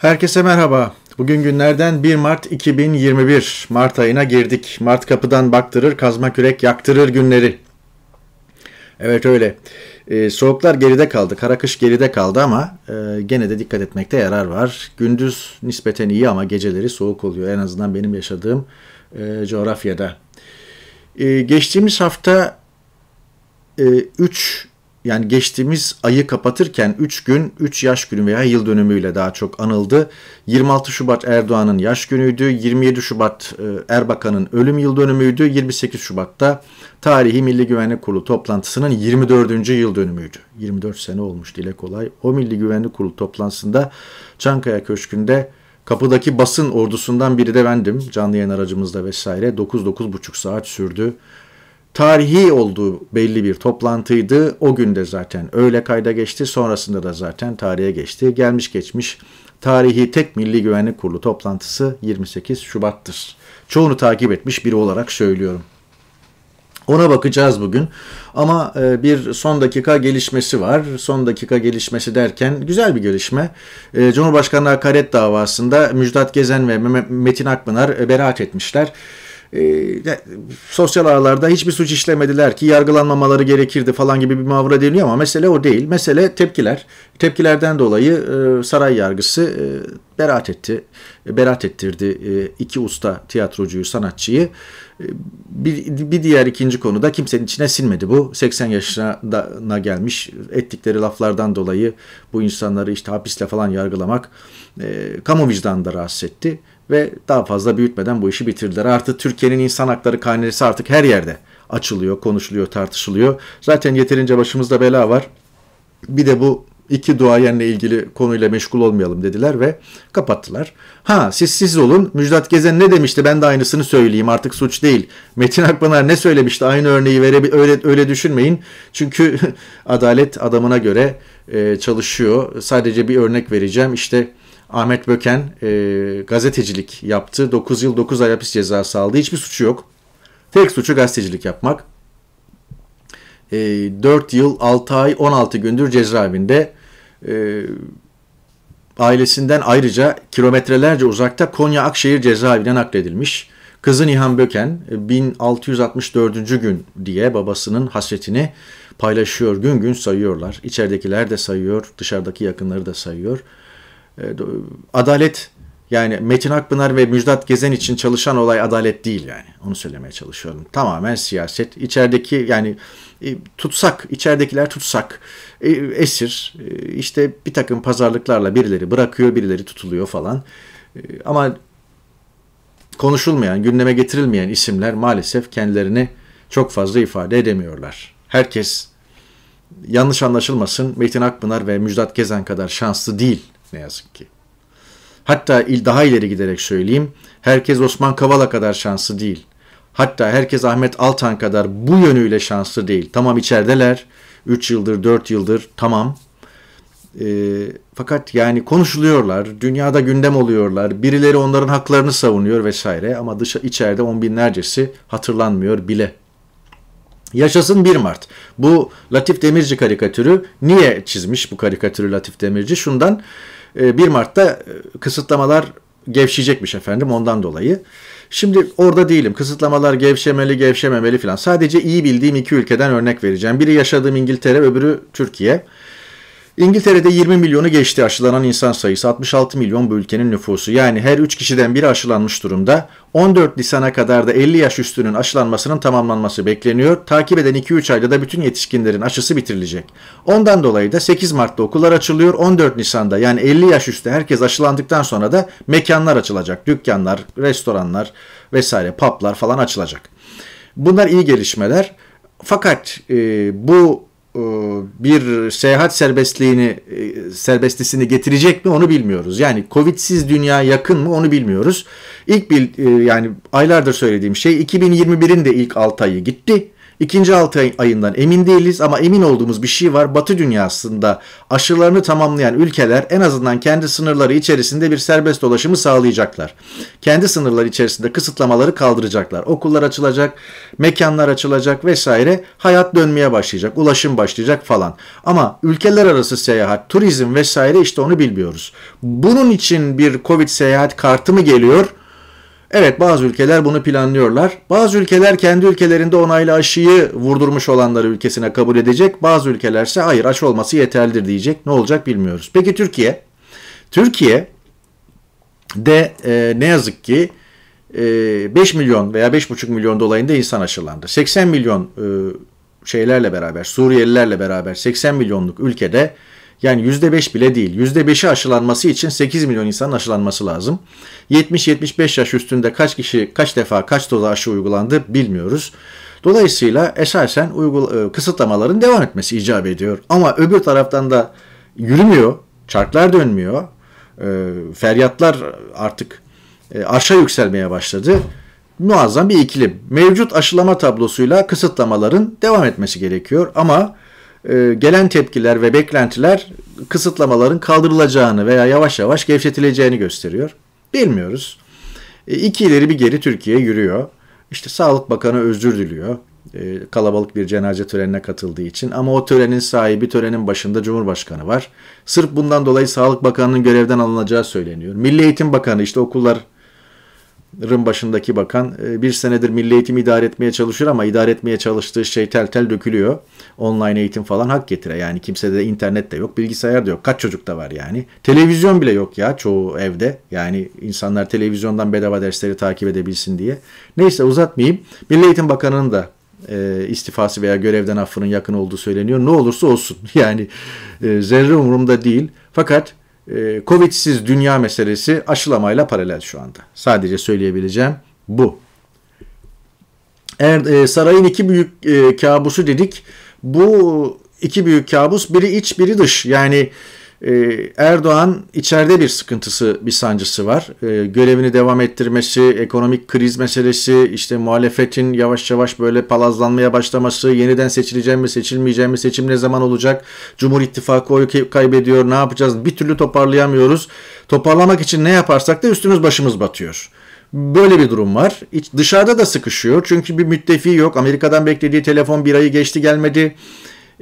Herkese merhaba. Bugün günlerden 1 Mart 2021. Mart ayına girdik. Mart kapıdan baktırır, kazma kürek yaktırır günleri. Evet öyle. E, soğuklar geride kaldı, kara kış geride kaldı ama e, gene de dikkat etmekte yarar var. Gündüz nispeten iyi ama geceleri soğuk oluyor. En azından benim yaşadığım e, coğrafyada. E, geçtiğimiz hafta 3 e, yani geçtiğimiz ayı kapatırken 3 gün 3 yaş günü veya yıl dönümüyle daha çok anıldı. 26 Şubat Erdoğan'ın yaş günüydü. 27 Şubat e, Erbakan'ın ölüm yıl dönümüydü. 28 Şubat'ta tarihi Milli Güvenlik Kurulu toplantısının 24. yıl dönümüydü. 24 sene olmuş dile kolay. O Milli Güvenlik Kurulu toplantısında Çankaya Köşkü'nde kapıdaki basın ordusundan biri de bendim. Canlı yayın aracımızda vesaire 9-9,5 saat sürdü tarihi olduğu belli bir toplantıydı. O gün de zaten öyle kayda geçti. Sonrasında da zaten tarihe geçti. Gelmiş geçmiş tarihi tek Milli Güvenlik Kurulu toplantısı 28 Şubat'tır. Çoğunu takip etmiş biri olarak söylüyorum. Ona bakacağız bugün. Ama e, bir son dakika gelişmesi var. Son dakika gelişmesi derken güzel bir gelişme. E, Cumhurbaşkanlığı hakaret davasında Müjdat Gezen ve Metin Akpınar e, beraat etmişler e, sosyal ağlarda hiçbir suç işlemediler ki yargılanmamaları gerekirdi falan gibi bir mavra deniliyor ama mesele o değil. Mesele tepkiler. Tepkilerden dolayı e, saray yargısı e, beraat etti. E, beraat ettirdi e, iki usta tiyatrocuyu, sanatçıyı bir, bir diğer ikinci konuda kimsenin içine silmedi bu. 80 yaşına gelmiş ettikleri laflardan dolayı bu insanları işte hapisle falan yargılamak e, kamu vicdanı da rahatsız etti. Ve daha fazla büyütmeden bu işi bitirdiler. artık Türkiye'nin insan hakları kaynesi artık her yerde açılıyor, konuşuluyor, tartışılıyor. Zaten yeterince başımızda bela var. Bir de bu iki duayenle ilgili konuyla meşgul olmayalım dediler ve kapattılar. Ha siz siz olun Müjdat Gezen ne demişti ben de aynısını söyleyeyim artık suç değil. Metin Akpınar ne söylemişti aynı örneği vere, öyle, öyle düşünmeyin. Çünkü adalet adamına göre e, çalışıyor. Sadece bir örnek vereceğim işte Ahmet Böken e, gazetecilik yaptı. 9 yıl 9 ay hapis cezası aldı. Hiçbir suçu yok. Tek suçu gazetecilik yapmak. E, 4 yıl 6 ay 16 gündür cezaevinde e, ailesinden ayrıca kilometrelerce uzakta Konya Akşehir cezaevine nakledilmiş. Kızı Nihan Böken 1664. E, gün diye babasının hasretini paylaşıyor. Gün gün sayıyorlar. İçeridekiler de sayıyor, dışarıdaki yakınları da sayıyor. Ee, adalet yani Metin Akpınar ve Müjdat Gezen için çalışan olay adalet değil yani. Onu söylemeye çalışıyorum. Tamamen siyaset. İçerideki yani e, tutsak, içeridekiler tutsak, e, esir, e, işte bir takım pazarlıklarla birileri bırakıyor, birileri tutuluyor falan. Ama konuşulmayan, gündeme getirilmeyen isimler maalesef kendilerini çok fazla ifade edemiyorlar. Herkes yanlış anlaşılmasın Metin Akpınar ve Müjdat Gezen kadar şanslı değil ne yazık ki. Hatta il daha ileri giderek söyleyeyim. Herkes Osman Kavala kadar şanslı değil. Hatta herkes Ahmet Altan kadar bu yönüyle şanslı değil. Tamam içerideler. 3 yıldır, 4 yıldır tamam. E, fakat yani konuşuluyorlar, dünyada gündem oluyorlar, birileri onların haklarını savunuyor vesaire ama dışa, içeride on binlercesi hatırlanmıyor bile. Yaşasın 1 Mart. Bu Latif Demirci karikatürü niye çizmiş bu karikatürü Latif Demirci? Şundan 1 ee, Mart'ta e, kısıtlamalar gevşeyecekmiş efendim ondan dolayı. Şimdi orada değilim. Kısıtlamalar gevşemeli, gevşememeli filan. Sadece iyi bildiğim iki ülkeden örnek vereceğim. Biri yaşadığım İngiltere, öbürü Türkiye. İngiltere'de 20 milyonu geçti aşılanan insan sayısı 66 milyon bu ülkenin nüfusu. Yani her 3 kişiden biri aşılanmış durumda. 14 Nisan'a kadar da 50 yaş üstünün aşılanmasının tamamlanması bekleniyor. Takip eden 2-3 ayda da bütün yetişkinlerin aşısı bitirilecek. Ondan dolayı da 8 Mart'ta okullar açılıyor. 14 Nisan'da yani 50 yaş üstü herkes aşılandıktan sonra da mekanlar açılacak. Dükkanlar, restoranlar vesaire publar falan açılacak. Bunlar iyi gelişmeler. Fakat e, bu e, bir seyahat serbestliğini e, serbestisini getirecek mi onu bilmiyoruz. Yani Covid'siz dünya yakın mı onu bilmiyoruz. İlk bir e, yani aylardır söylediğim şey 2021'in de ilk 6 ayı gitti. İkinci altı ayından emin değiliz ama emin olduğumuz bir şey var. Batı dünyasında aşılarını tamamlayan ülkeler en azından kendi sınırları içerisinde bir serbest dolaşımı sağlayacaklar. Kendi sınırları içerisinde kısıtlamaları kaldıracaklar. Okullar açılacak, mekanlar açılacak vesaire. Hayat dönmeye başlayacak, ulaşım başlayacak falan. Ama ülkeler arası seyahat, turizm vesaire işte onu bilmiyoruz. Bunun için bir Covid seyahat kartı mı geliyor? Evet bazı ülkeler bunu planlıyorlar. Bazı ülkeler kendi ülkelerinde onaylı aşıyı vurdurmuş olanları ülkesine kabul edecek. Bazı ülkelerse hayır aşı olması yeterlidir diyecek. Ne olacak bilmiyoruz. Peki Türkiye? Türkiye de e, ne yazık ki e, 5 milyon veya 5,5 milyon dolayında insan aşılandı. 80 milyon e, şeylerle beraber, Suriyelilerle beraber 80 milyonluk ülkede yani %5 bile değil. %5'i aşılanması için 8 milyon insanın aşılanması lazım. 70-75 yaş üstünde kaç kişi, kaç defa, kaç doza aşı uygulandı bilmiyoruz. Dolayısıyla esasen uygul e, kısıtlamaların devam etmesi icap ediyor. Ama öbür taraftan da yürümüyor, çarklar dönmüyor, e, feryatlar artık e, aşağı yükselmeye başladı. Muazzam bir ikili. Mevcut aşılama tablosuyla kısıtlamaların devam etmesi gerekiyor ama e, gelen tepkiler ve beklentiler kısıtlamaların kaldırılacağını veya yavaş yavaş gevşetileceğini gösteriyor. Bilmiyoruz. E, iki ileri bir geri Türkiye yürüyor. İşte Sağlık Bakanı özür diliyor e, kalabalık bir cenaze törenine katıldığı için ama o törenin sahibi törenin başında Cumhurbaşkanı var. Sırf bundan dolayı Sağlık Bakanı'nın görevden alınacağı söyleniyor. Milli Eğitim Bakanı işte okullar Rın başındaki bakan e, bir senedir milli eğitim idare etmeye çalışır ama idare etmeye çalıştığı şey tel tel dökülüyor. Online eğitim falan hak getire. Yani kimsede de internet de yok, bilgisayar da yok. Kaç çocuk da var yani. Televizyon bile yok ya çoğu evde. Yani insanlar televizyondan bedava dersleri takip edebilsin diye. Neyse uzatmayayım. Milli Eğitim Bakanı'nın da e, istifası veya görevden affının yakın olduğu söyleniyor. Ne olursa olsun. Yani e, zerre umurumda değil. Fakat e, Covid'siz dünya meselesi aşılamayla paralel şu anda. Sadece söyleyebileceğim bu. Eğer e, sarayın iki büyük e, kabusu dedik. Bu iki büyük kabus biri iç biri dış. Yani ee, Erdoğan içeride bir sıkıntısı, bir sancısı var. Ee, görevini devam ettirmesi, ekonomik kriz meselesi, işte muhalefetin yavaş yavaş böyle palazlanmaya başlaması, yeniden seçileceğim mi, seçilmeyeceğim mi, seçim ne zaman olacak, Cumhur İttifakı oy kaybediyor, ne yapacağız, bir türlü toparlayamıyoruz. Toparlamak için ne yaparsak da üstümüz başımız batıyor. Böyle bir durum var. dışarıda da sıkışıyor. Çünkü bir müttefi yok. Amerika'dan beklediği telefon bir ayı geçti gelmedi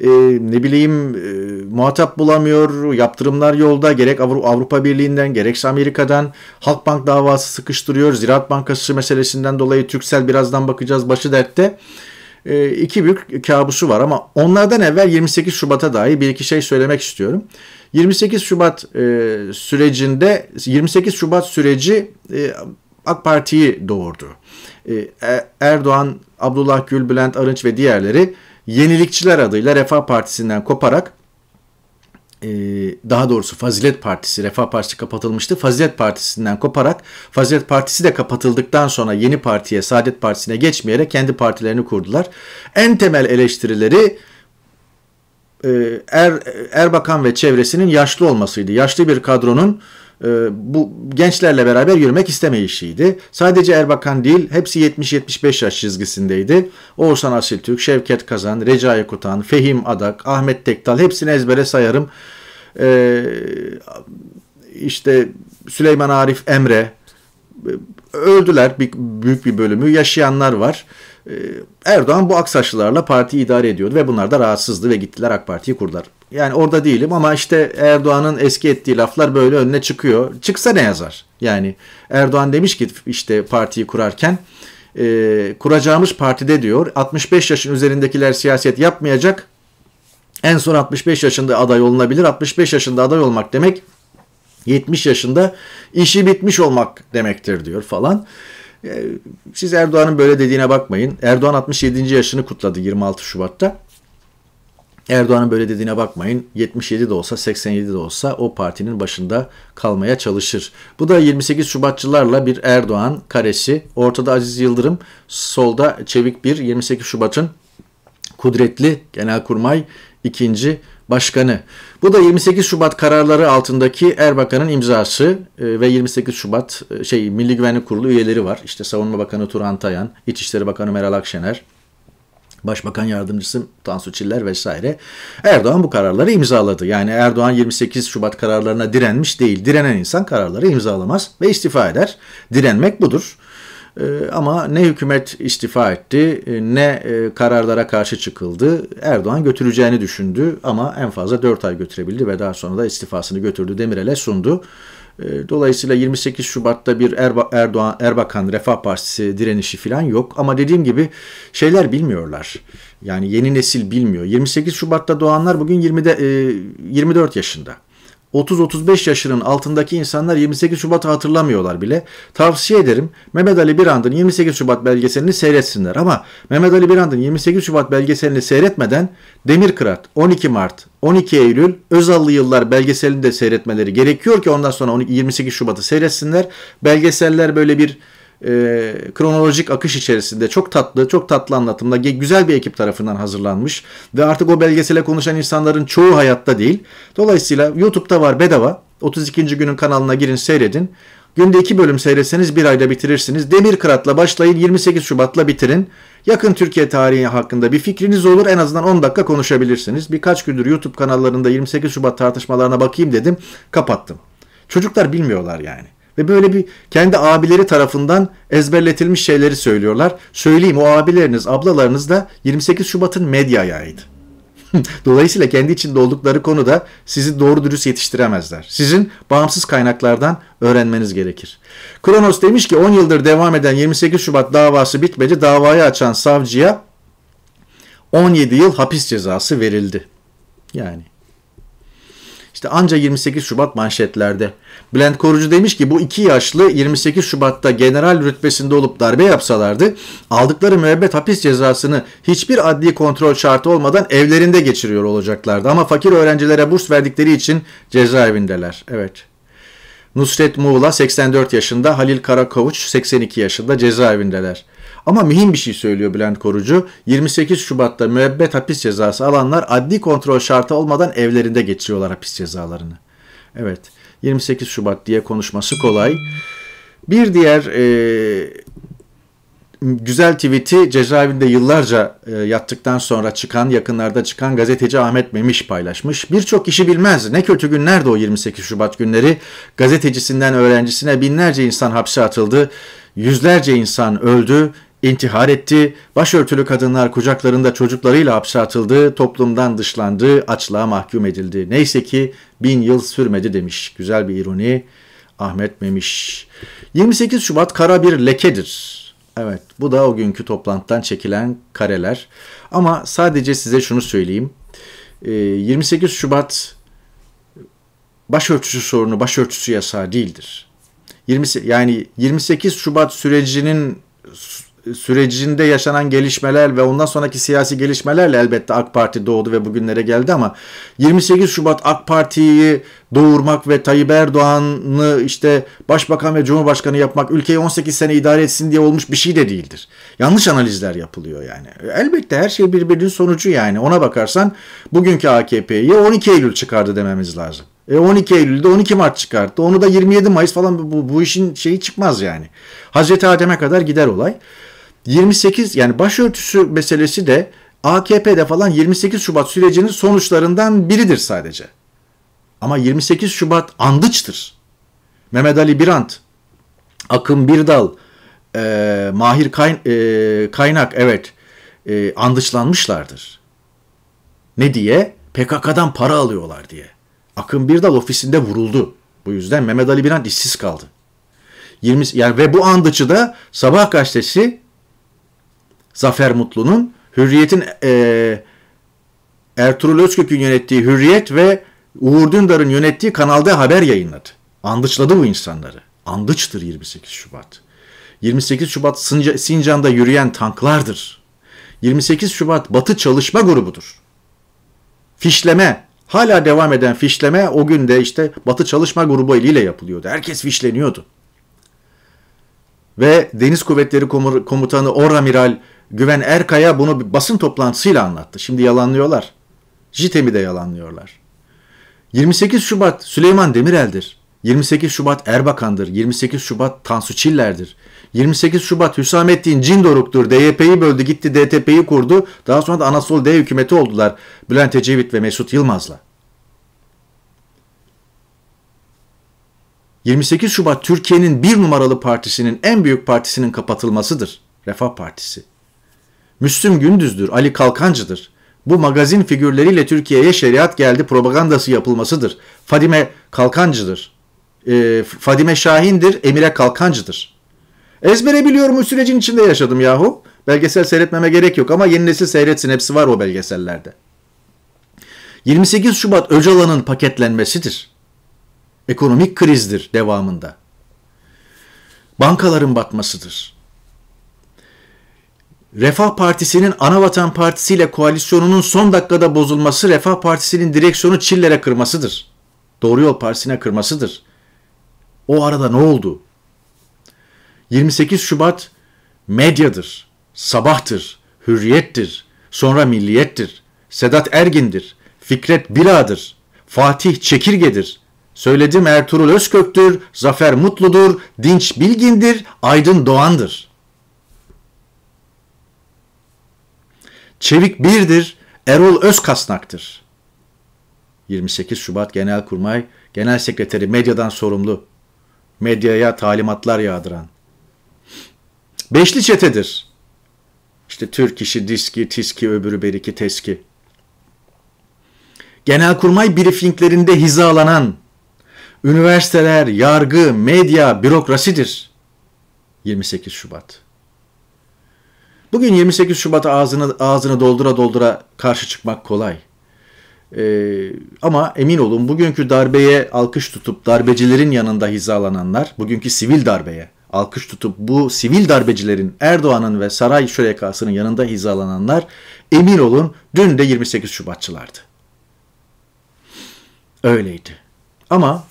e, ne bileyim e, muhatap bulamıyor. Yaptırımlar yolda gerek Avru Avrupa Birliği'nden gerekse Amerika'dan Halkbank davası sıkıştırıyor. Ziraat Bankası meselesinden dolayı Türksel birazdan bakacağız başı dertte. E, iki büyük kabusu var ama onlardan evvel 28 Şubat'a dair bir iki şey söylemek istiyorum. 28 Şubat e, sürecinde 28 Şubat süreci e, AK Parti'yi doğurdu. E, e, Erdoğan, Abdullah Gül, Bülent Arınç ve diğerleri Yenilikçiler adıyla Refah Partisi'nden koparak e, daha doğrusu Fazilet Partisi, Refah Partisi kapatılmıştı. Fazilet Partisi'nden koparak Fazilet Partisi de kapatıldıktan sonra yeni partiye, Saadet Partisi'ne geçmeyerek kendi partilerini kurdular. En temel eleştirileri e, er, Erbakan ve çevresinin yaşlı olmasıydı. Yaşlı bir kadronun ee, bu gençlerle beraber yürümek istemeyişiydi. Sadece Erbakan değil, hepsi 70-75 yaş çizgisindeydi. Oğuzhan Asiltürk, Şevket Kazan, Recai Kutan, Fehim Adak, Ahmet Tektal hepsini ezbere sayarım. Ee, işte Süleyman Arif Emre e, öldüler büyük bir bölümü. Yaşayanlar var. Ee, Erdoğan bu aksaçlılarla partiyi idare ediyordu ve bunlar da rahatsızdı ve gittiler AK Parti'yi kurdular. Yani orada değilim ama işte Erdoğan'ın eski ettiği laflar böyle önüne çıkıyor. Çıksa ne yazar? Yani Erdoğan demiş ki işte partiyi kurarken e, kuracağımız partide diyor 65 yaşın üzerindekiler siyaset yapmayacak. En son 65 yaşında aday olunabilir. 65 yaşında aday olmak demek 70 yaşında işi bitmiş olmak demektir diyor falan. Ee, siz Erdoğan'ın böyle dediğine bakmayın. Erdoğan 67. yaşını kutladı 26 Şubat'ta. Erdoğan'ın böyle dediğine bakmayın. 77 de olsa 87 de olsa o partinin başında kalmaya çalışır. Bu da 28 Şubatçılarla bir Erdoğan karesi. Ortada Aziz Yıldırım, solda Çevik bir 28 Şubat'ın kudretli genelkurmay ikinci Başkanı. Bu da 28 Şubat kararları altındaki Erbakan'ın imzası e, ve 28 Şubat e, şey Milli Güvenlik Kurulu üyeleri var. İşte Savunma Bakanı Turan Tayan, İçişleri Bakanı Meral Akşener, Başbakan Yardımcısı Tansu Çiller vesaire. Erdoğan bu kararları imzaladı. Yani Erdoğan 28 Şubat kararlarına direnmiş değil. Direnen insan kararları imzalamaz ve istifa eder. Direnmek budur. Ee, ama ne hükümet istifa etti e, ne e, kararlara karşı çıkıldı. Erdoğan götüreceğini düşündü ama en fazla 4 ay götürebildi ve daha sonra da istifasını götürdü Demirel'e sundu. Ee, dolayısıyla 28 Şubat'ta bir Erba Erdoğan Erbakan Refah Partisi direnişi falan yok ama dediğim gibi şeyler bilmiyorlar. Yani yeni nesil bilmiyor. 28 Şubat'ta doğanlar bugün 20'de 24 e, yaşında. 30-35 yaşının altındaki insanlar 28 Şubat'ı hatırlamıyorlar bile. Tavsiye ederim Mehmet Ali Birand'ın 28 Şubat belgeselini seyretsinler. Ama Mehmet Ali Birand'ın 28 Şubat belgeselini seyretmeden Demir Kırat, 12 Mart, 12 Eylül, Özallı Yıllar belgeselini de seyretmeleri gerekiyor ki ondan sonra 28 Şubat'ı seyretsinler. Belgeseller böyle bir e, kronolojik akış içerisinde çok tatlı, çok tatlı anlatımla güzel bir ekip tarafından hazırlanmış ve artık o belgesele konuşan insanların çoğu hayatta değil. Dolayısıyla YouTube'da var bedava. 32. günün kanalına girin seyredin. Günde iki bölüm seyretseniz bir ayda bitirirsiniz. Demir Kırat'la başlayın 28 Şubat'la bitirin. Yakın Türkiye tarihi hakkında bir fikriniz olur. En azından 10 dakika konuşabilirsiniz. Birkaç gündür YouTube kanallarında 28 Şubat tartışmalarına bakayım dedim. Kapattım. Çocuklar bilmiyorlar yani. Ve böyle bir kendi abileri tarafından ezberletilmiş şeyleri söylüyorlar. Söyleyeyim o abileriniz, ablalarınız da 28 Şubat'ın medya ayağıydı. Dolayısıyla kendi içinde oldukları konuda sizi doğru dürüst yetiştiremezler. Sizin bağımsız kaynaklardan öğrenmeniz gerekir. Kronos demiş ki 10 yıldır devam eden 28 Şubat davası bitmedi. Davayı açan savcıya 17 yıl hapis cezası verildi. Yani işte anca 28 Şubat manşetlerde. Bülent Korucu demiş ki bu iki yaşlı 28 Şubat'ta general rütbesinde olup darbe yapsalardı aldıkları müebbet hapis cezasını hiçbir adli kontrol şartı olmadan evlerinde geçiriyor olacaklardı. Ama fakir öğrencilere burs verdikleri için cezaevindeler. Evet. Nusret Muğla 84 yaşında, Halil Karakovuç 82 yaşında cezaevindeler. Ama mühim bir şey söylüyor Bülent Korucu. 28 Şubat'ta müebbet hapis cezası alanlar adli kontrol şartı olmadan evlerinde geçiriyorlar hapis cezalarını. Evet 28 Şubat diye konuşması kolay. Bir diğer e, güzel tweet'i cezaevinde yıllarca e, yattıktan sonra çıkan, yakınlarda çıkan gazeteci Ahmet Memiş paylaşmış. Birçok kişi bilmez ne kötü günlerdi o 28 Şubat günleri. Gazetecisinden öğrencisine binlerce insan hapse atıldı, yüzlerce insan öldü, intihar etti, başörtülü kadınlar kucaklarında çocuklarıyla hapse atıldı, toplumdan dışlandı, açlığa mahkum edildi. Neyse ki bin yıl sürmedi demiş. Güzel bir ironi Ahmet Memiş. 28 Şubat kara bir lekedir. Evet bu da o günkü toplantıdan çekilen kareler. Ama sadece size şunu söyleyeyim. 28 ee, Şubat başörtüsü sorunu başörtüsü yasağı değildir. 20, yani 28 Şubat sürecinin sürecinde yaşanan gelişmeler ve ondan sonraki siyasi gelişmelerle elbette AK Parti doğdu ve bugünlere geldi ama 28 Şubat AK Parti'yi doğurmak ve Tayyip Erdoğan'ı işte başbakan ve cumhurbaşkanı yapmak ülkeyi 18 sene idare etsin diye olmuş bir şey de değildir. Yanlış analizler yapılıyor yani. Elbette her şey birbirinin sonucu yani. Ona bakarsan bugünkü AKP'yi 12 Eylül çıkardı dememiz lazım. E 12 Eylül'de 12 Mart çıkarttı. Onu da 27 Mayıs falan bu, bu işin şeyi çıkmaz yani. Hazreti Adem'e kadar gider olay. 28 yani başörtüsü meselesi de AKP'de falan 28 Şubat sürecinin sonuçlarından biridir sadece. Ama 28 Şubat andıçtır. Mehmet Ali Birant, Akın Birdal, e, Mahir Kayn, e, Kaynak evet e, andıçlanmışlardır. Ne diye? PKK'dan para alıyorlar diye. Akın Birdal ofisinde vuruldu. Bu yüzden Mehmet Ali Birant işsiz kaldı. 20 yani ve bu andıçı da Sabah gazetesi Zafer Mutlu'nun Hürriyet'in e, Ertuğrul Özkök'ün yönettiği Hürriyet ve Uğur Dündar'ın yönettiği kanalda haber yayınladı. Andıçladı bu insanları. Andıçtır 28 Şubat. 28 Şubat Sincan'da yürüyen tanklardır. 28 Şubat Batı Çalışma Grubu'dur. Fişleme, hala devam eden fişleme o gün de işte Batı Çalışma Grubu eliyle yapılıyordu. Herkes fişleniyordu. Ve Deniz Kuvvetleri Komutanı Oramiral Güven Erkaya bunu bir basın toplantısıyla anlattı. Şimdi yalanlıyorlar. JITEM'i de yalanlıyorlar. 28 Şubat Süleyman Demirel'dir. 28 Şubat Erbakan'dır. 28 Şubat Tansu Çiller'dir. 28 Şubat Hüsamettin Cindoruk'tur. DYP'yi böldü gitti DTP'yi kurdu. Daha sonra da Anasol D hükümeti oldular. Bülent Ecevit ve Mesut Yılmaz'la. 28 Şubat Türkiye'nin bir numaralı partisinin en büyük partisinin kapatılmasıdır. Refah Partisi. Müslüm Gündüz'dür, Ali Kalkancı'dır. Bu magazin figürleriyle Türkiye'ye şeriat geldi propagandası yapılmasıdır. Fadime Kalkancı'dır. E, Fadime Şahin'dir, Emire Kalkancı'dır. Ezbere biliyorum bu sürecin içinde yaşadım yahu. Belgesel seyretmeme gerek yok ama yeni nesil seyretsin hepsi var o belgesellerde. 28 Şubat Öcalan'ın paketlenmesidir. Ekonomik krizdir devamında. Bankaların batmasıdır. Refah Partisi'nin Anavatan Partisi ile koalisyonunun son dakikada bozulması Refah Partisi'nin direksiyonu Çiller'e kırmasıdır. Doğru Yol Partisi'ne kırmasıdır. O arada ne oldu? 28 Şubat medyadır, sabahtır, hürriyettir, sonra milliyettir, Sedat Ergin'dir, Fikret Bila'dır, Fatih Çekirge'dir, söyledim Ertuğrul Özkök'tür, Zafer Mutlu'dur, Dinç Bilgin'dir, Aydın Doğan'dır.'' Çevik birdir, Erol Özkasnak'tır. 28 Şubat Genelkurmay Genel Sekreteri medyadan sorumlu. Medyaya talimatlar yağdıran. Beşli çetedir. İşte Türk işi, diski, tiski, öbürü beriki, teski. Genelkurmay briefinglerinde hizalanan üniversiteler, yargı, medya, bürokrasidir. 28 Şubat Bugün 28 Şubat'a ağzını, ağzını doldura doldura karşı çıkmak kolay. Ee, ama emin olun bugünkü darbeye alkış tutup darbecilerin yanında hizalananlar, bugünkü sivil darbeye alkış tutup bu sivil darbecilerin Erdoğan'ın ve saray şurekasının yanında hizalananlar emin olun dün de 28 Şubatçılardı. Öyleydi. Ama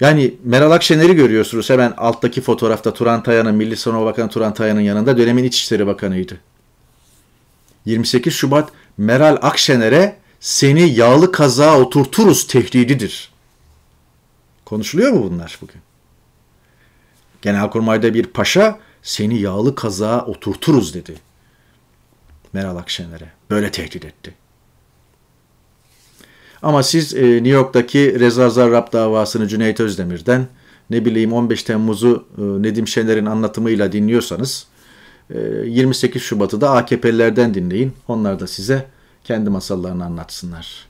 yani Meral Akşener'i görüyorsunuz hemen alttaki fotoğrafta Turan Tayan'ın, Milli Savunma Bakanı Turan Tayan'ın yanında dönemin İçişleri Bakanı'ydı. 28 Şubat Meral Akşener'e seni yağlı kazağa oturturuz tehdididir. Konuşuluyor mu bunlar bugün? Genelkurmay'da bir paşa seni yağlı kazağa oturturuz dedi. Meral Akşener'e böyle tehdit etti. Ama siz e, New York'taki Reza Zarrab davasını Cüneyt Özdemir'den ne bileyim 15 Temmuz'u e, Nedim Şener'in anlatımıyla dinliyorsanız e, 28 Şubat'ı da AKP'lilerden dinleyin. Onlar da size kendi masallarını anlatsınlar.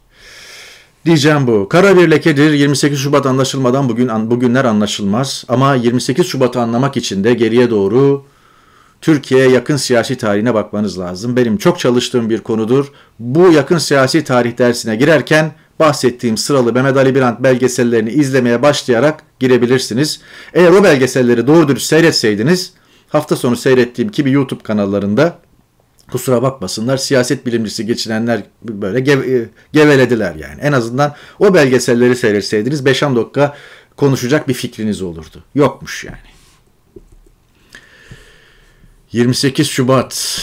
Diyeceğim bu. Kara bir lekedir. 28 Şubat anlaşılmadan bugün bugünler anlaşılmaz. Ama 28 Şubat'ı anlamak için de geriye doğru Türkiye'ye yakın siyasi tarihine bakmanız lazım. Benim çok çalıştığım bir konudur. Bu yakın siyasi tarih dersine girerken bahsettiğim sıralı Mehmet Ali Birant belgesellerini izlemeye başlayarak girebilirsiniz. Eğer o belgeselleri doğru dürüst seyretseydiniz hafta sonu seyrettiğim gibi YouTube kanallarında kusura bakmasınlar siyaset bilimcisi geçinenler böyle geve, gevelediler yani. En azından o belgeselleri seyretseydiniz 5-10 dakika konuşacak bir fikriniz olurdu. Yokmuş yani. 28 Şubat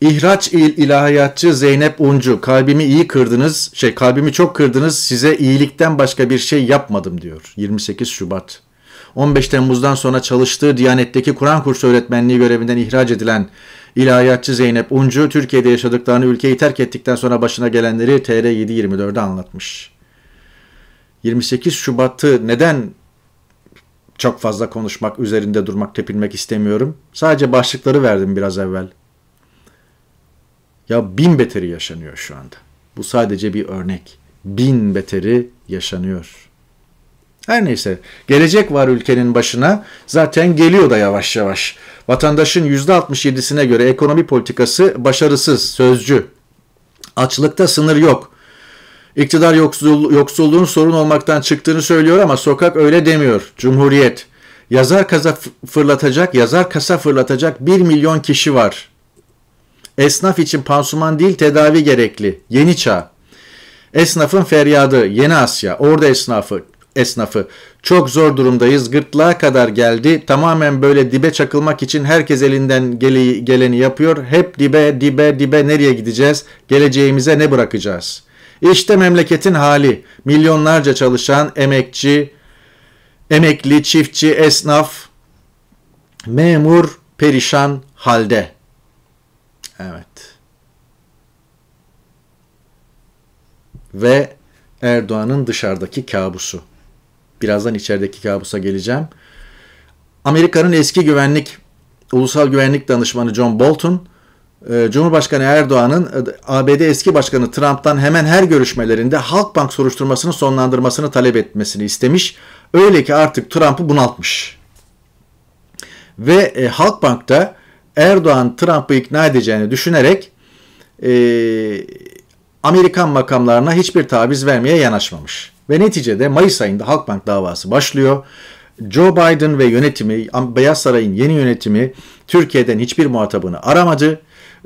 İhraç il ilahiyatçı Zeynep Uncu kalbimi iyi kırdınız şey kalbimi çok kırdınız size iyilikten başka bir şey yapmadım diyor 28 Şubat. 15 Temmuz'dan sonra çalıştığı Diyanet'teki Kur'an kursu öğretmenliği görevinden ihraç edilen ilahiyatçı Zeynep Uncu Türkiye'de yaşadıklarını ülkeyi terk ettikten sonra başına gelenleri TR 724'de anlatmış. 28 Şubat'ı neden çok fazla konuşmak, üzerinde durmak, tepilmek istemiyorum. Sadece başlıkları verdim biraz evvel. Ya bin beteri yaşanıyor şu anda. Bu sadece bir örnek. Bin beteri yaşanıyor. Her neyse gelecek var ülkenin başına zaten geliyor da yavaş yavaş. Vatandaşın %67'sine göre ekonomi politikası başarısız, sözcü. Açlıkta sınır yok. İktidar yoksul, yoksulluğun sorun olmaktan çıktığını söylüyor ama sokak öyle demiyor. Cumhuriyet. Yazar kasa fırlatacak, yazar kasa fırlatacak 1 milyon kişi var. Esnaf için pansuman değil tedavi gerekli. Yeni çağ. Esnafın feryadı Yeni Asya. Orada esnafı esnafı. Çok zor durumdayız. Gırtlağa kadar geldi. Tamamen böyle dibe çakılmak için herkes elinden geleni yapıyor. Hep dibe, dibe, dibe nereye gideceğiz? Geleceğimize ne bırakacağız? İşte memleketin hali. Milyonlarca çalışan emekçi, emekli, çiftçi, esnaf, memur perişan halde. Evet. Ve Erdoğan'ın dışarıdaki kabusu. Birazdan içerideki kabusa geleceğim. Amerika'nın eski güvenlik, ulusal güvenlik danışmanı John Bolton ee, Cumhurbaşkanı Erdoğan'ın e, ABD eski başkanı Trump'tan hemen her görüşmelerinde Halkbank soruşturmasını sonlandırmasını talep etmesini istemiş. Öyle ki artık Trump'ı bunaltmış. Ve e, da Erdoğan Trump'ı ikna edeceğini düşünerek e, Amerikan makamlarına hiçbir taviz vermeye yanaşmamış. Ve neticede Mayıs ayında Halkbank davası başlıyor Joe Biden ve yönetimi, Beyaz Saray'ın yeni yönetimi Türkiye'den hiçbir muhatabını aramadı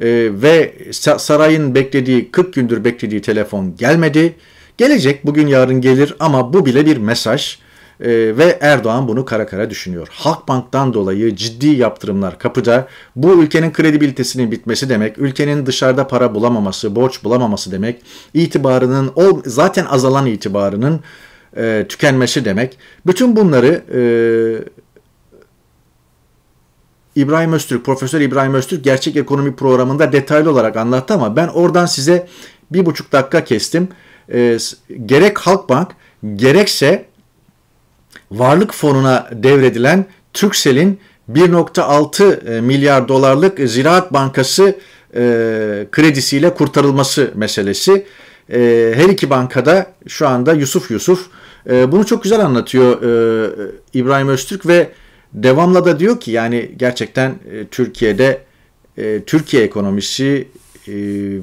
e, ve sarayın beklediği 40 gündür beklediği telefon gelmedi. Gelecek bugün yarın gelir ama bu bile bir mesaj e, ve Erdoğan bunu kara kara düşünüyor. Halkbank'tan dolayı ciddi yaptırımlar kapıda. Bu ülkenin kredibilitesinin bitmesi demek, ülkenin dışarıda para bulamaması, borç bulamaması demek, itibarının zaten azalan itibarının e, tükenmesi demek. Bütün bunları e, İbrahim Öztürk, Profesör İbrahim Öztürk Gerçek Ekonomi programında detaylı olarak anlattı ama ben oradan size bir buçuk dakika kestim. E, gerek Halkbank gerekse Varlık Fonu'na devredilen Türksel'in 1.6 e, milyar dolarlık Ziraat Bankası e, kredisiyle kurtarılması meselesi. E, her iki bankada şu anda Yusuf Yusuf e, bunu çok güzel anlatıyor e, e, İbrahim Öztürk ve devamla da diyor ki yani gerçekten e, Türkiye'de e, Türkiye ekonomisi e,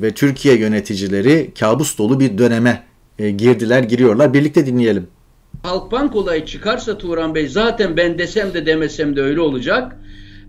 ve Türkiye yöneticileri kabus dolu bir döneme e, girdiler, giriyorlar. Birlikte dinleyelim. Halkbank olayı çıkarsa Turan Bey zaten ben desem de demesem de öyle olacak.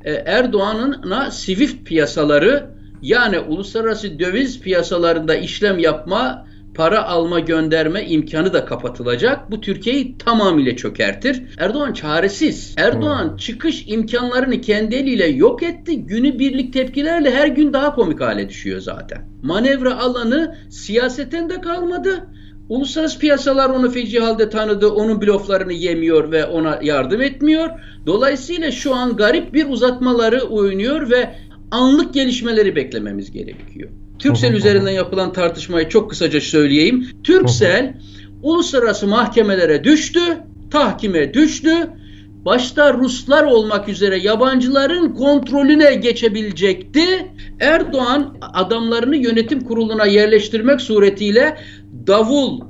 E, Erdoğan'ın Swift piyasaları yani uluslararası döviz piyasalarında işlem yapma para alma gönderme imkanı da kapatılacak. Bu Türkiye'yi tamamıyla çökertir. Erdoğan çaresiz. Erdoğan hmm. çıkış imkanlarını kendi eliyle yok etti. Günü birlik tepkilerle her gün daha komik hale düşüyor zaten. Manevra alanı siyaseten de kalmadı. Uluslararası piyasalar onu feci halde tanıdı. Onun bloflarını yemiyor ve ona yardım etmiyor. Dolayısıyla şu an garip bir uzatmaları oynuyor ve anlık gelişmeleri beklememiz gerekiyor. Türksel üzerinden yapılan tartışmayı çok kısaca söyleyeyim. Türksel uluslararası mahkemelere düştü, tahkime düştü. Başta Ruslar olmak üzere yabancıların kontrolüne geçebilecekti. Erdoğan adamlarını yönetim kuruluna yerleştirmek suretiyle davul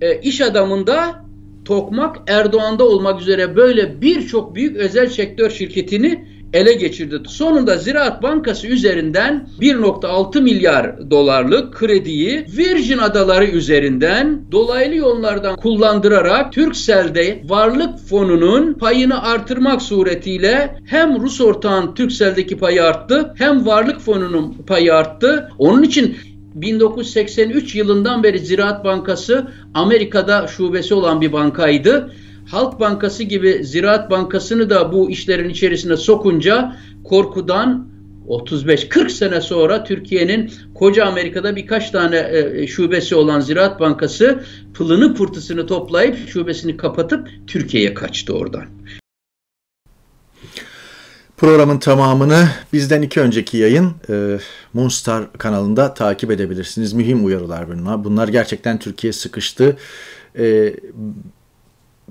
e, iş adamında Tokmak Erdoğan'da olmak üzere böyle birçok büyük özel sektör şirketini ele geçirdi. Sonunda Ziraat Bankası üzerinden 1.6 milyar dolarlık krediyi Virgin Adaları üzerinden dolaylı yollardan kullandırarak Türksel'de varlık fonunun payını artırmak suretiyle hem Rus ortağın Türksel'deki payı arttı hem varlık fonunun payı arttı. Onun için 1983 yılından beri Ziraat Bankası Amerika'da şubesi olan bir bankaydı Halk Bankası gibi Ziraat Bankası'nı da bu işlerin içerisine sokunca korkudan 35-40 sene sonra Türkiye'nin koca Amerika'da birkaç tane e, e, şubesi olan Ziraat Bankası pılını pırtısını toplayıp şubesini kapatıp Türkiye'ye kaçtı oradan. Programın tamamını bizden iki önceki yayın e, Moonstar kanalında takip edebilirsiniz. Mühim uyarılar bunlar. Bunlar gerçekten Türkiye sıkıştı. E,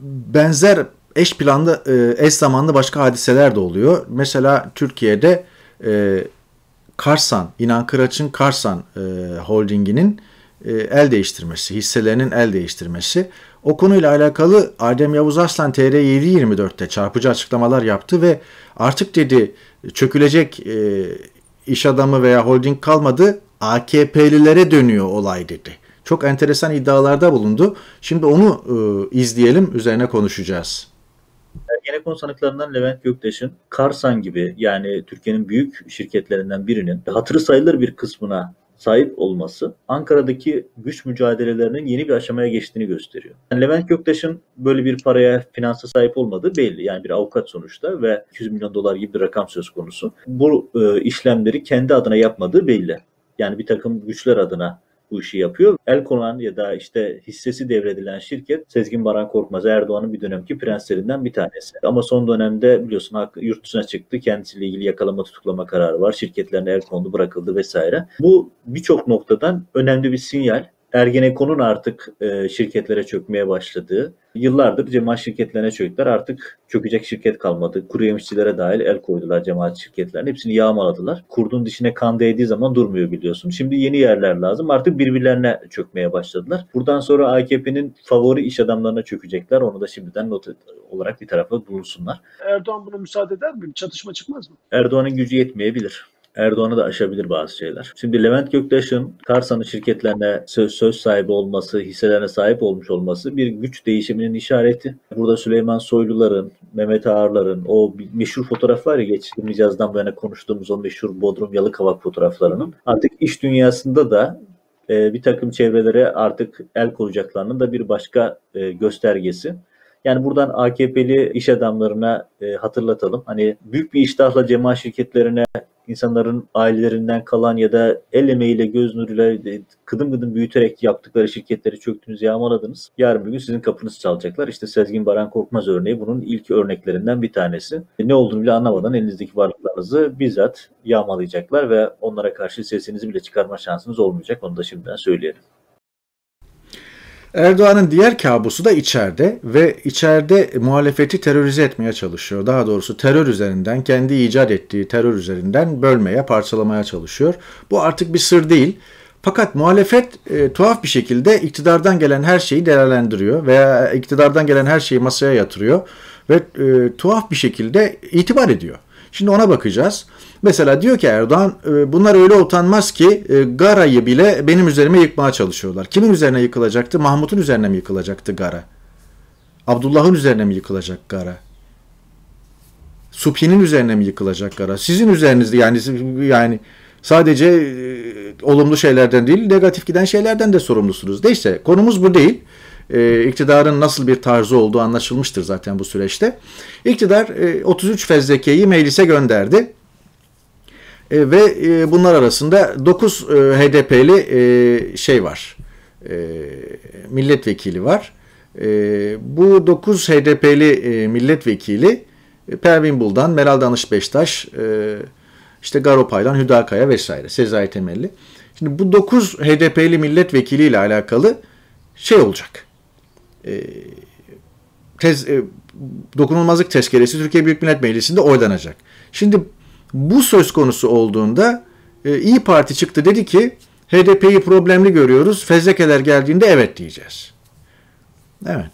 benzer eş planlı e, eş zamanlı başka hadiseler de oluyor. Mesela Türkiye'de e, Karsan, İnan Kıraç'ın Karsan e, Holding'inin e, el değiştirmesi, hisselerinin el değiştirmesi. O konuyla alakalı Adem Yavuz Aslan TR 724'te çarpıcı açıklamalar yaptı ve artık dedi çökülecek e, iş adamı veya holding kalmadı AKP'lilere dönüyor olay dedi çok enteresan iddialarda bulundu. Şimdi onu e, izleyelim, üzerine konuşacağız. Ergenekon sanıklarından Levent Göktaş'ın Karsan gibi yani Türkiye'nin büyük şirketlerinden birinin hatırı sayılır bir kısmına sahip olması Ankara'daki güç mücadelelerinin yeni bir aşamaya geçtiğini gösteriyor. Yani Levent Göktaş'ın böyle bir paraya, finansa sahip olmadığı belli. Yani bir avukat sonuçta ve 200 milyon dolar gibi bir rakam söz konusu. Bu e, işlemleri kendi adına yapmadığı belli. Yani bir takım güçler adına bu işi yapıyor. El konan ya da işte hissesi devredilen şirket Sezgin Baran Korkmaz Erdoğan'ın bir dönemki prenslerinden bir tanesi. Ama son dönemde biliyorsun yurt dışına çıktı. Kendisiyle ilgili yakalama tutuklama kararı var. Şirketlerine el kondu bırakıldı vesaire. Bu birçok noktadan önemli bir sinyal. Ergenekon'un artık e, şirketlere çökmeye başladığı, yıllardır cemaat şirketlerine çöktüler. Artık çökecek şirket kalmadı. Kuru yemişçilere dahil el koydular cemaat şirketlerine. Hepsini yağmaladılar. Kurdun dişine kan değdiği zaman durmuyor biliyorsun. Şimdi yeni yerler lazım. Artık birbirlerine çökmeye başladılar. Buradan sonra AKP'nin favori iş adamlarına çökecekler. Onu da şimdiden not olarak bir tarafa bulunsunlar. Erdoğan bunu müsaade eder mi? Çatışma çıkmaz mı? Erdoğan'ın gücü yetmeyebilir. Erdoğan'ı da aşabilir bazı şeyler. Şimdi Levent Göktaş'ın Karsan'ın şirketlerine söz, söz sahibi olması, hisselerine sahip olmuş olması bir güç değişiminin işareti. Burada Süleyman Soyluların, Mehmet Ağarların o meşhur fotoğraf var ya geçtiğimiz yazdan bu yana konuştuğumuz o meşhur Bodrum Yalıkavak fotoğraflarının artık iş dünyasında da e, bir takım çevrelere artık el koyacaklarının da bir başka e, göstergesi. Yani buradan AKP'li iş adamlarına e, hatırlatalım. Hani büyük bir iştahla cemaat şirketlerine insanların ailelerinden kalan ya da el emeğiyle göz nuruyla e, kıdım kıdım büyüterek yaptıkları şirketleri çöktünüz, yağmaladınız. Yarın bir gün sizin kapınızı çalacaklar. İşte Sezgin Baran Korkmaz örneği bunun ilk örneklerinden bir tanesi. E, ne olduğunu bile anlamadan elinizdeki varlıklarınızı bizzat yağmalayacaklar ve onlara karşı sesinizi bile çıkarma şansınız olmayacak. Onu da şimdiden söyleyelim. Erdoğan'ın diğer kabusu da içeride ve içeride muhalefeti terörize etmeye çalışıyor. Daha doğrusu terör üzerinden, kendi icat ettiği terör üzerinden bölmeye, parçalamaya çalışıyor. Bu artık bir sır değil. Fakat muhalefet e, tuhaf bir şekilde iktidardan gelen her şeyi değerlendiriyor veya iktidardan gelen her şeyi masaya yatırıyor ve e, tuhaf bir şekilde itibar ediyor. Şimdi ona bakacağız. Mesela diyor ki Erdoğan e, bunlar öyle utanmaz ki e, Gara'yı bile benim üzerime yıkmaya çalışıyorlar. Kimin üzerine yıkılacaktı? Mahmut'un üzerine mi yıkılacaktı Gara? Abdullah'ın üzerine mi yıkılacak Gara? Supi'nin üzerine mi yıkılacak Gara? Sizin üzerinizde yani yani sadece e, olumlu şeylerden değil negatif giden şeylerden de sorumlusunuz. Neyse konumuz bu değil e, iktidarın nasıl bir tarzı olduğu anlaşılmıştır zaten bu süreçte. İktidar e, 33 fezlekeyi meclise gönderdi. E, ve e, bunlar arasında 9 e, HDP'li e, şey var. E, milletvekili var. E, bu 9 HDP'li e, milletvekili e, Pervin Buldan, Meral Danış Beştaş, e, işte Garopaylan, Hüdakaya vesaire, Sezai Temelli. Şimdi bu 9 HDP'li milletvekiliyle alakalı şey olacak. E, tez, e, dokunulmazlık tezkeresi Türkiye Büyük Millet Meclisi'nde oylanacak. Şimdi bu söz konusu olduğunda e, İyi Parti çıktı dedi ki HDP'yi problemli görüyoruz. Fezlekeler geldiğinde evet diyeceğiz. Evet.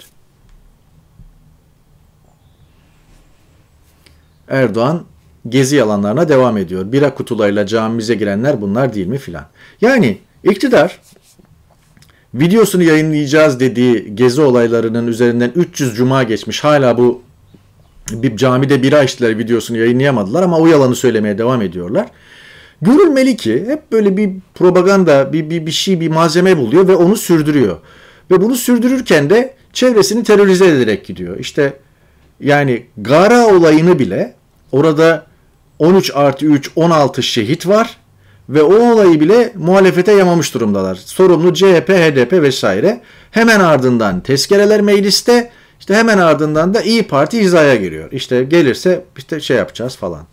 Erdoğan gezi yalanlarına devam ediyor. Bira kutularıyla camimize girenler bunlar değil mi filan. Yani iktidar videosunu yayınlayacağız dediği gezi olaylarının üzerinden 300 cuma geçmiş. Hala bu bir camide bira içtiler videosunu yayınlayamadılar ama o yalanı söylemeye devam ediyorlar. Görülmeli ki hep böyle bir propaganda, bir, bir, bir şey, bir malzeme buluyor ve onu sürdürüyor. Ve bunu sürdürürken de çevresini terörize ederek gidiyor. İşte yani Gara olayını bile orada 13 artı 3, 16 şehit var ve o olayı bile muhalefete yamamış durumdalar. Sorumlu CHP, HDP vesaire. Hemen ardından tezkereler mecliste, işte hemen ardından da İyi Parti hizaya giriyor. İşte gelirse işte şey yapacağız falan.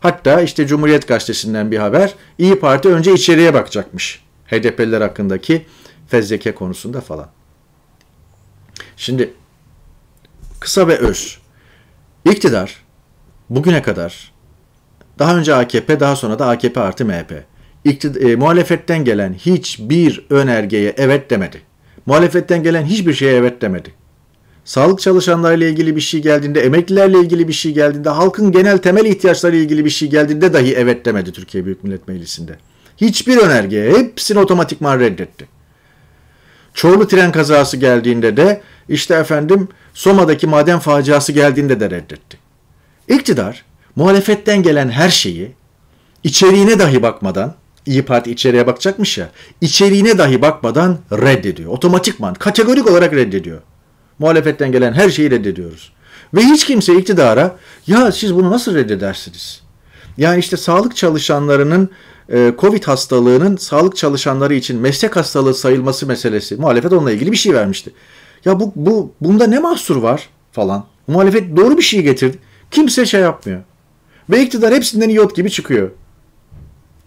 Hatta işte Cumhuriyet Gazetesi'nden bir haber. İyi Parti önce içeriye bakacakmış. HDP'liler hakkındaki fezleke konusunda falan. Şimdi kısa ve öz. İktidar bugüne kadar daha önce AKP daha sonra da AKP artı MHP iktid- e, muhalefetten gelen hiçbir önergeye evet demedi. Muhalefetten gelen hiçbir şeye evet demedi. Sağlık çalışanlarıyla ilgili bir şey geldiğinde, emeklilerle ilgili bir şey geldiğinde, halkın genel temel ihtiyaçları ilgili bir şey geldiğinde dahi evet demedi Türkiye Büyük Millet Meclisi'nde. Hiçbir önergeye hepsini otomatikman reddetti. Çorlu tren kazası geldiğinde de işte efendim Soma'daki maden faciası geldiğinde de reddetti. İktidar muhalefetten gelen her şeyi içeriğine dahi bakmadan İyi Parti içeriye bakacakmış ya. İçeriğine dahi bakmadan reddediyor. Otomatikman, kategorik olarak reddediyor. Muhalefetten gelen her şeyi reddediyoruz. Ve hiç kimse iktidara ya siz bunu nasıl reddedersiniz? Yani işte sağlık çalışanlarının e, Covid hastalığının sağlık çalışanları için meslek hastalığı sayılması meselesi. Muhalefet onunla ilgili bir şey vermişti. Ya bu, bu bunda ne mahsur var falan. Muhalefet doğru bir şey getirdi. Kimse şey yapmıyor. Ve iktidar hepsinden iot gibi çıkıyor.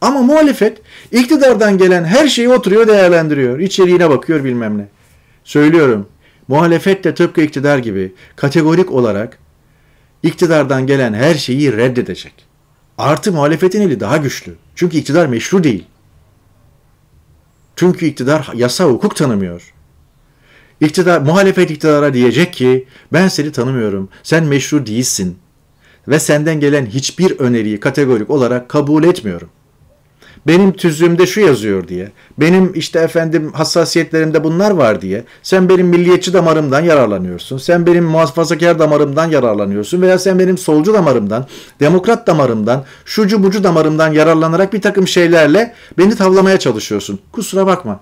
Ama muhalefet iktidardan gelen her şeyi oturuyor değerlendiriyor. İçeriğine bakıyor bilmem ne. Söylüyorum muhalefet de tıpkı iktidar gibi kategorik olarak iktidardan gelen her şeyi reddedecek. Artı muhalefetin eli daha güçlü. Çünkü iktidar meşru değil. Çünkü iktidar yasa hukuk tanımıyor. İktidar, muhalefet iktidara diyecek ki ben seni tanımıyorum, sen meşru değilsin ve senden gelen hiçbir öneriyi kategorik olarak kabul etmiyorum benim tüzüğümde şu yazıyor diye, benim işte efendim hassasiyetlerimde bunlar var diye, sen benim milliyetçi damarımdan yararlanıyorsun, sen benim muhafazakar damarımdan yararlanıyorsun veya sen benim solcu damarımdan, demokrat damarımdan, şucu bucu damarımdan yararlanarak bir takım şeylerle beni tavlamaya çalışıyorsun. Kusura bakma.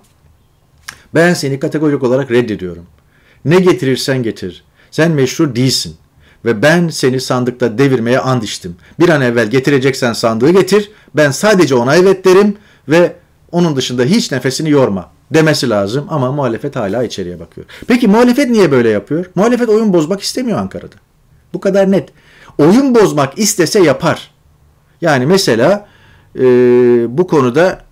Ben seni kategorik olarak reddediyorum. Ne getirirsen getir. Sen meşru değilsin ve ben seni sandıkta devirmeye and içtim. Bir an evvel getireceksen sandığı getir, ben sadece ona evet derim ve onun dışında hiç nefesini yorma demesi lazım ama muhalefet hala içeriye bakıyor. Peki muhalefet niye böyle yapıyor? Muhalefet oyun bozmak istemiyor Ankara'da. Bu kadar net. Oyun bozmak istese yapar. Yani mesela e, bu konuda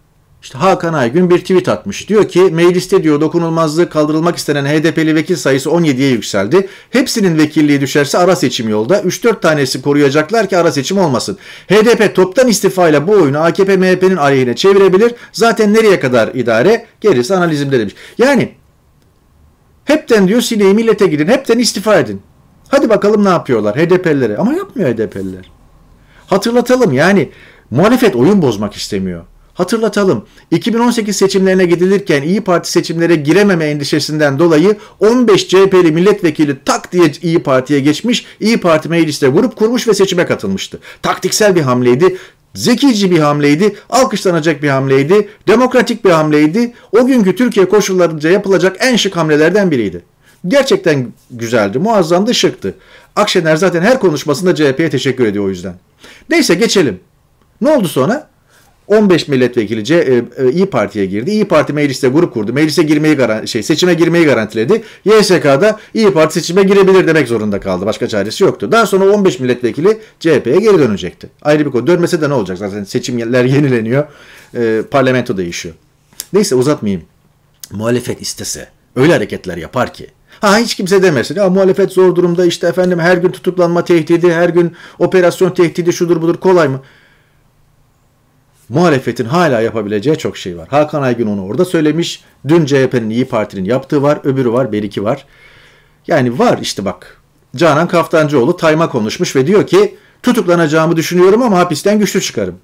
işte Hakan Aygün bir tweet atmış. Diyor ki mecliste diyor dokunulmazlığı kaldırılmak istenen HDP'li vekil sayısı 17'ye yükseldi. Hepsinin vekilliği düşerse ara seçim yolda. 3-4 tanesi koruyacaklar ki ara seçim olmasın. HDP toptan istifayla bu oyunu AKP MHP'nin aleyhine çevirebilir. Zaten nereye kadar idare gerisi analizimde demiş. Yani hepten diyor sineği millete gidin. Hepten istifa edin. Hadi bakalım ne yapıyorlar HDP'lere Ama yapmıyor HDP'liler. Hatırlatalım yani muhalefet oyun bozmak istemiyor. Hatırlatalım. 2018 seçimlerine gidilirken İyi Parti seçimlere girememe endişesinden dolayı 15 CHP'li milletvekili tak diye İyi Parti'ye geçmiş, İyi Parti mecliste grup kurmuş ve seçime katılmıştı. Taktiksel bir hamleydi. Zekici bir hamleydi, alkışlanacak bir hamleydi, demokratik bir hamleydi. O günkü Türkiye koşullarınca yapılacak en şık hamlelerden biriydi. Gerçekten güzeldi, muazzamdı, şıktı. Akşener zaten her konuşmasında CHP'ye teşekkür ediyor o yüzden. Neyse geçelim. Ne oldu sonra? 15 milletvekilice e, e, İyi Parti'ye girdi. İyi Parti mecliste grup kurdu. Meclise girmeyi garanti, şey seçime girmeyi garantiledi. YSK'da İyi Parti seçime girebilir demek zorunda kaldı. Başka çaresi yoktu. Daha sonra 15 milletvekili CHP'ye geri dönecekti. Ayrı bir konu. Dönmese de ne olacak? Zaten seçimler yenileniyor. E, parlamento değişiyor. Neyse uzatmayayım. Muhalefet istese öyle hareketler yapar ki. Ha hiç kimse demesin. Ya muhalefet zor durumda işte efendim her gün tutuklanma tehdidi, her gün operasyon tehdidi şudur budur kolay mı? muhalefetin hala yapabileceği çok şey var. Hakan Aygün onu orada söylemiş. Dün CHP'nin İyi Parti'nin yaptığı var, öbürü var, beriki var. Yani var işte bak. Canan Kaftancıoğlu Tayma konuşmuş ve diyor ki tutuklanacağımı düşünüyorum ama hapisten güçlü çıkarım.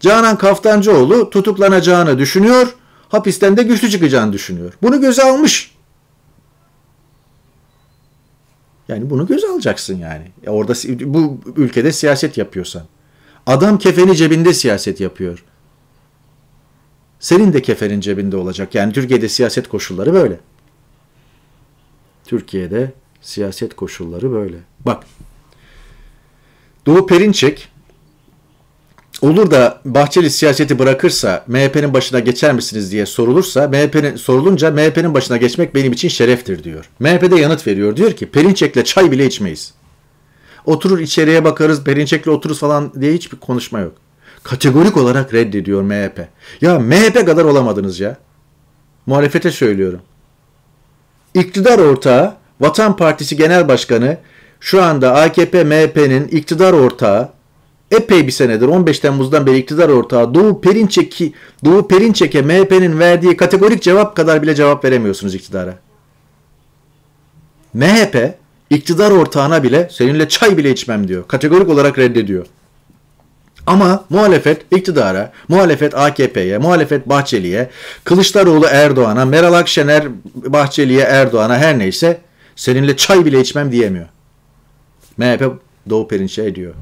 Canan Kaftancıoğlu tutuklanacağını düşünüyor, hapisten de güçlü çıkacağını düşünüyor. Bunu göze almış. Yani bunu göze alacaksın yani. Ya e orada bu ülkede siyaset yapıyorsan. Adam kefeni cebinde siyaset yapıyor. Senin de kefenin cebinde olacak. Yani Türkiye'de siyaset koşulları böyle. Türkiye'de siyaset koşulları böyle. Bak. Doğu Perinçek olur da Bahçeli siyaseti bırakırsa MHP'nin başına geçer misiniz diye sorulursa MHP'nin sorulunca MHP'nin başına geçmek benim için şereftir diyor. MHP'de yanıt veriyor. Diyor ki Perinçek'le çay bile içmeyiz. Oturur içeriye bakarız, Perinçek'le otururuz falan diye hiçbir konuşma yok. Kategorik olarak reddediyor MHP. Ya MHP kadar olamadınız ya. Muhalefete söylüyorum. İktidar ortağı, Vatan Partisi Genel Başkanı şu anda AKP MHP'nin iktidar ortağı epey bir senedir 15 Temmuz'dan beri iktidar ortağı Doğu Perinçek'i Doğu Perinçek'e MHP'nin verdiği kategorik cevap kadar bile cevap veremiyorsunuz iktidara. MHP İktidar ortağına bile seninle çay bile içmem diyor. Kategorik olarak reddediyor. Ama muhalefet iktidara, muhalefet AKP'ye, muhalefet Bahçeli'ye, Kılıçdaroğlu Erdoğan'a, Meral Akşener Bahçeli'ye, Erdoğan'a her neyse seninle çay bile içmem diyemiyor. MHP Doğu Perinçe ediyor.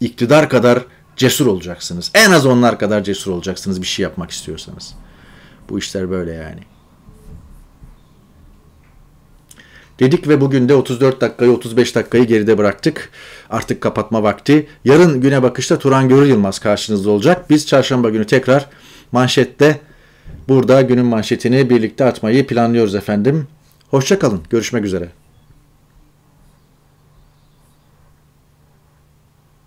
İktidar kadar cesur olacaksınız. En az onlar kadar cesur olacaksınız bir şey yapmak istiyorsanız. Bu işler böyle yani. dedik ve bugün de 34 dakikayı 35 dakikayı geride bıraktık. Artık kapatma vakti. Yarın güne bakışta Turan Görür Yılmaz karşınızda olacak. Biz çarşamba günü tekrar manşette burada günün manşetini birlikte atmayı planlıyoruz efendim. Hoşçakalın. Görüşmek üzere.